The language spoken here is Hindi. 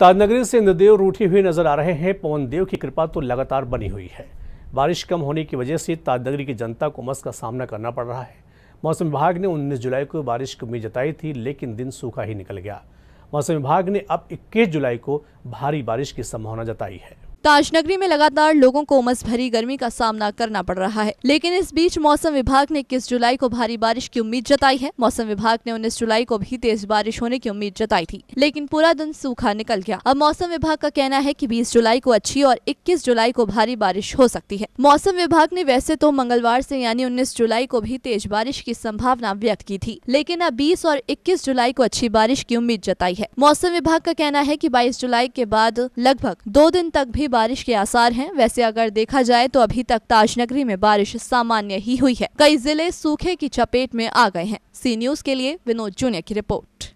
ताजनगरी से नदेव रूठी हुई नजर आ रहे हैं पवन देव की कृपा तो लगातार बनी हुई है बारिश कम होने की वजह से ताजनगरी की जनता को उमस का सामना करना पड़ रहा है मौसम विभाग ने 19 जुलाई को बारिश की उम्मीद जताई थी लेकिन दिन सूखा ही निकल गया मौसम विभाग ने अब 21 जुलाई को भारी बारिश की संभावना जताई है ताजनगरी में लगातार लोगों को उमस भरी गर्मी का सामना करना पड़ रहा है लेकिन इस बीच मौसम विभाग ने इक्कीस जुलाई को भारी बारिश की उम्मीद जताई है मौसम विभाग ने उन्नीस जुलाई को भी तेज बारिश होने की उम्मीद जताई थी लेकिन पूरा दिन सूखा निकल गया अब मौसम विभाग का कहना है की बीस जुलाई को अच्छी और इक्कीस जुलाई को भारी बारिश हो सकती है मौसम विभाग ने वैसे तो मंगलवार ऐसी यानी उन्नीस जुलाई को भी तेज बारिश की संभावना व्यक्त की थी लेकिन अब बीस और इक्कीस जुलाई को अच्छी बारिश की उम्मीद जताई है मौसम विभाग का कहना है की बाईस जुलाई के बाद लगभग दो दिन तक भी बारिश के आसार हैं वैसे अगर देखा जाए तो अभी तक ताजनगरी में बारिश सामान्य ही हुई है कई जिले सूखे की चपेट में आ गए हैं सी न्यूज के लिए विनोद जूनिया की रिपोर्ट